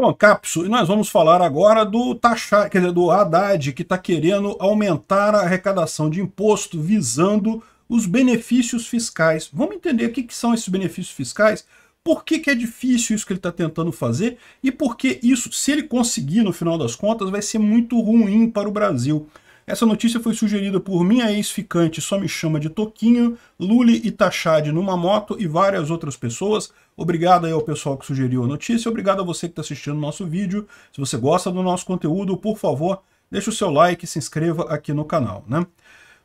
Bom, Capso, e nós vamos falar agora do taxa, quer dizer, do Haddad, que está querendo aumentar a arrecadação de imposto visando os benefícios fiscais. Vamos entender o que, que são esses benefícios fiscais, por que, que é difícil isso que ele está tentando fazer e por que isso, se ele conseguir no final das contas, vai ser muito ruim para o Brasil. Essa notícia foi sugerida por minha ex-ficante só me chama de Toquinho, Luli e Tachade numa moto e várias outras pessoas. Obrigado aí ao pessoal que sugeriu a notícia, obrigado a você que está assistindo o nosso vídeo. Se você gosta do nosso conteúdo, por favor, deixe o seu like e se inscreva aqui no canal, né?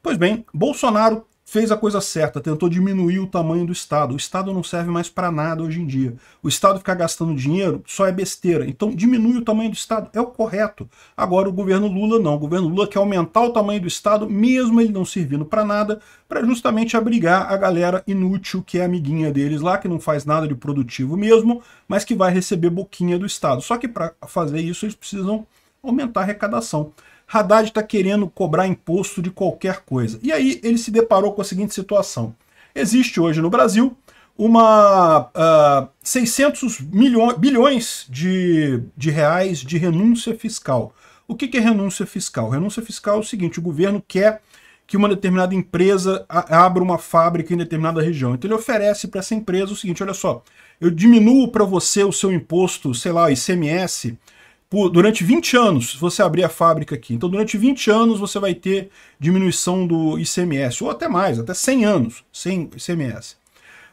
Pois bem, Bolsonaro fez a coisa certa, tentou diminuir o tamanho do Estado. O Estado não serve mais para nada hoje em dia. O Estado ficar gastando dinheiro só é besteira. Então diminui o tamanho do Estado, é o correto. Agora o governo Lula não. O governo Lula quer aumentar o tamanho do Estado, mesmo ele não servindo para nada, para justamente abrigar a galera inútil que é amiguinha deles lá, que não faz nada de produtivo mesmo, mas que vai receber boquinha do Estado. Só que para fazer isso eles precisam aumentar a arrecadação. Haddad está querendo cobrar imposto de qualquer coisa. E aí ele se deparou com a seguinte situação. Existe hoje no Brasil uma uh, ah, 600 milhões, bilhões de, de reais de renúncia fiscal. O que, que é renúncia fiscal? Renúncia fiscal é o seguinte, o governo quer que uma determinada empresa abra uma fábrica em determinada região. Então ele oferece para essa empresa o seguinte, olha só, eu diminuo para você o seu imposto, sei lá, ICMS, por, durante 20 anos, se você abrir a fábrica aqui, então durante 20 anos você vai ter diminuição do ICMS, ou até mais, até 100 anos sem ICMS.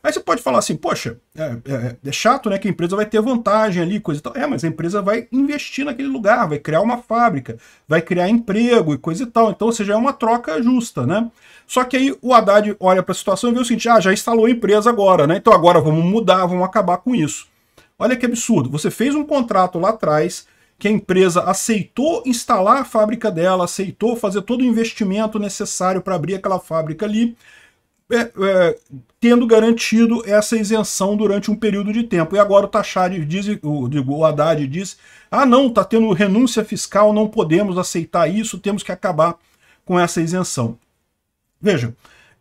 Aí você pode falar assim, poxa, é, é, é, chato né, que a empresa vai ter vantagem ali, coisa e tal. É, mas a empresa vai investir naquele lugar, vai criar uma fábrica, vai criar emprego e coisa e tal. Então, ou seja, é uma troca justa, né? Só que aí o Haddad olha para a situação e vê o seguinte, ah, já instalou a empresa agora, né? Então agora vamos mudar, vamos acabar com isso. Olha que absurdo, você fez um contrato lá atrás, que a empresa aceitou instalar a fábrica dela, aceitou fazer todo o investimento necessário para abrir aquela fábrica ali, é, é, tendo garantido essa isenção durante um período de tempo. E agora o Tachad diz, o, digo, o Haddad diz, ah não, está tendo renúncia fiscal, não podemos aceitar isso, temos que acabar com essa isenção. Veja,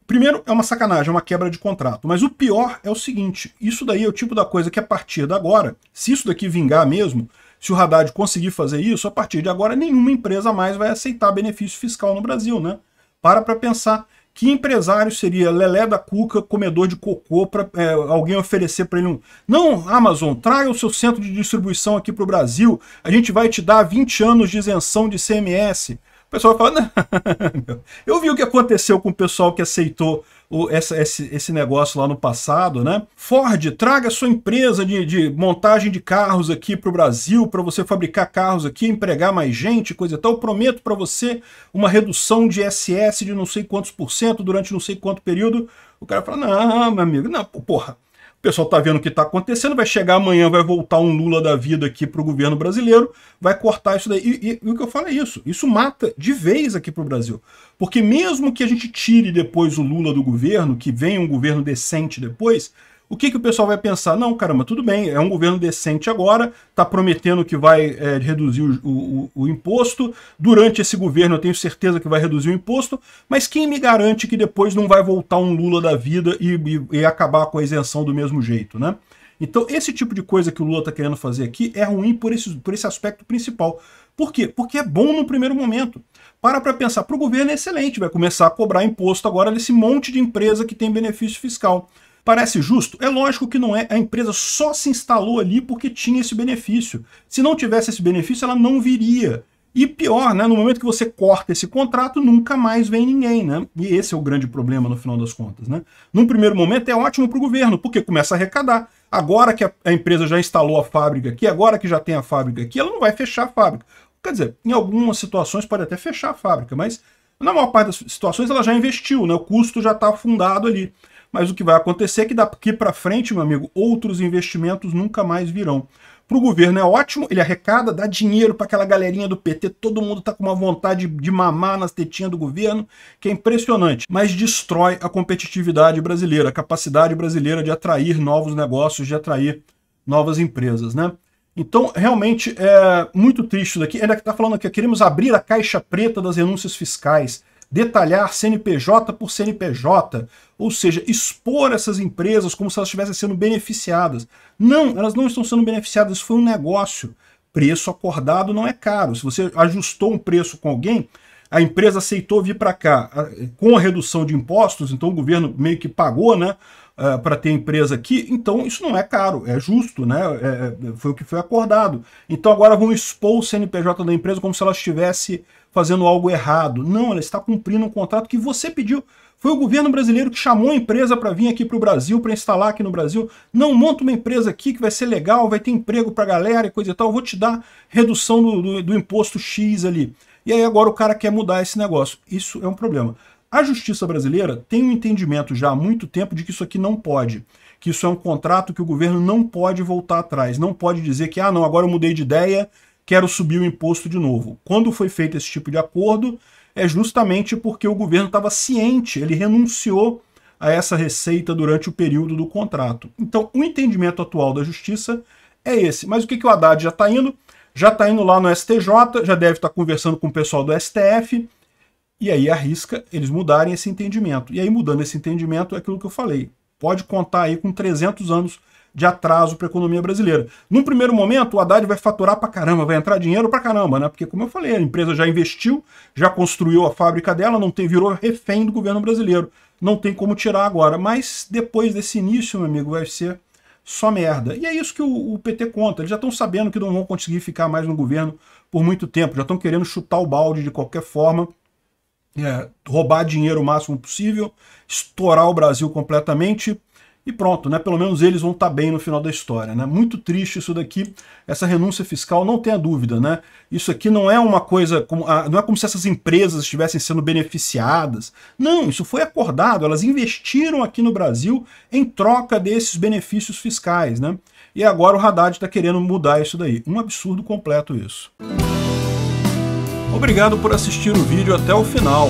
Primeiro, é uma sacanagem, é uma quebra de contrato. Mas o pior é o seguinte: isso daí é o tipo da coisa que a partir de agora, se isso daqui vingar mesmo, se o Haddad conseguir fazer isso, a partir de agora nenhuma empresa mais vai aceitar benefício fiscal no Brasil, né? Para para pensar. Que empresário seria Lelé da Cuca, comedor de cocô, para é, alguém oferecer para ele um. Não, Amazon, traga o seu centro de distribuição aqui para o Brasil, a gente vai te dar 20 anos de isenção de CMS. O pessoal fala, não. Eu vi o que aconteceu com o pessoal que aceitou o, essa, esse, esse negócio lá no passado, né? Ford, traga sua empresa de, de montagem de carros aqui para o Brasil, para você fabricar carros aqui, empregar mais gente, coisa e tal. Eu prometo para você uma redução de SS de não sei quantos por cento durante não sei quanto período. O cara fala, não, meu amigo, não, porra o pessoal está vendo o que está acontecendo, vai chegar amanhã, vai voltar um Lula da vida aqui para o governo brasileiro, vai cortar isso daí. E, e, e, o que eu falo é isso, isso mata de vez aqui para o Brasil. Porque mesmo que a gente tire depois o Lula do governo, que venha um governo decente depois, o que, que o pessoal vai pensar? Não, caramba, tudo bem, é um governo decente agora, está prometendo que vai é, reduzir o, o, o, imposto, durante esse governo eu tenho certeza que vai reduzir o imposto, mas quem me garante que depois não vai voltar um Lula da vida e, e, e acabar com a isenção do mesmo jeito, né? Então, esse tipo de coisa que o Lula está querendo fazer aqui é ruim por esse, por esse aspecto principal. Por quê? Porque é bom no primeiro momento. Para para pensar, para o governo é excelente, vai começar a cobrar imposto agora desse monte de empresa que tem benefício fiscal. Parece justo? É lógico que não é. A empresa só se instalou ali porque tinha esse benefício. Se não tivesse esse benefício, ela não viria. E pior, né, no momento que você corta esse contrato, nunca mais vem ninguém, né? E esse é o grande problema no final das contas, né? Num primeiro momento é ótimo para o governo, porque começa a arrecadar. Agora que a empresa já instalou a fábrica aqui, agora que já tem a fábrica aqui, ela não vai fechar a fábrica. Quer dizer, em algumas situações pode até fechar a fábrica, mas na maior parte das situações ela já investiu, né? O custo já está afundado ali. Mas o que vai acontecer é que daqui para frente, meu amigo, outros investimentos nunca mais virão. Para o governo é ótimo, ele arrecada, dá dinheiro para aquela galerinha do PT, todo mundo está com uma vontade de mamar nas tetinhas do governo, que é impressionante, mas destrói a competitividade brasileira, a capacidade brasileira de atrair novos negócios, de atrair novas empresas, né? Então, realmente, é muito triste isso daqui. Ainda que está falando que queremos abrir a caixa preta das renúncias fiscais detalhar CNPJ por CNPJ, ou seja, expor essas empresas como se elas estivessem sendo beneficiadas. Não, elas não estão sendo beneficiadas, isso foi um negócio. Preço acordado não é caro. Se você ajustou um preço com alguém, a empresa aceitou vir para cá com a redução de impostos, então o governo meio que pagou, né? Uh, é, para ter empresa aqui, então isso não é caro, é justo, né? É, é foi o que foi acordado. Então agora vão expor o CNPJ da empresa como se ela estivesse fazendo algo errado. Não, ela está cumprindo um contrato que você pediu. Foi o governo brasileiro que chamou a empresa para vir aqui para o Brasil, para instalar aqui no Brasil. Não, monta uma empresa aqui que vai ser legal, vai ter emprego para a galera e coisa e tal. Eu vou te dar redução do, do, do imposto X ali. E aí agora o cara quer mudar esse negócio. Isso é um problema. A justiça brasileira tem um entendimento já há muito tempo de que isso aqui não pode, que isso é um contrato que o governo não pode voltar atrás, não pode dizer que, ah, não, agora eu mudei de ideia, quero subir o imposto de novo. Quando foi feito esse tipo de acordo, é justamente porque o governo estava ciente, ele renunciou a essa receita durante o período do contrato. Então, o entendimento atual da justiça é esse. Mas o que, que o Haddad já está indo? já está indo lá no STJ, já deve estar tá conversando com o pessoal do STF, e aí arrisca eles mudarem esse entendimento. E aí, mudando esse entendimento, é aquilo que eu falei. Pode contar aí com 300 anos de atraso para a economia brasileira. Num primeiro momento, o Haddad vai faturar para caramba, vai entrar dinheiro para caramba, né? Porque, como eu falei, a empresa já investiu, já construiu a fábrica dela, não tem, virou refém do governo brasileiro. Não tem como tirar agora. Mas depois desse início, meu amigo, vai ser só merda. E é isso que o, o PT conta. Eles já estão sabendo que não vão conseguir ficar mais no governo por muito tempo. Já estão querendo chutar o balde de qualquer forma, é, roubar dinheiro o máximo possível, estourar o Brasil completamente e pronto, né? Pelo menos eles vão estar tá bem no final da história, né? Muito triste isso daqui, essa renúncia fiscal, não tenha dúvida, né? Isso aqui não é uma coisa, ah, não é como se essas empresas estivessem sendo beneficiadas. Não, isso foi acordado, elas investiram aqui no Brasil em troca desses benefícios fiscais, né? E agora o Haddad está querendo mudar isso daí. Um absurdo completo isso. Obrigado por assistir o vídeo até o final.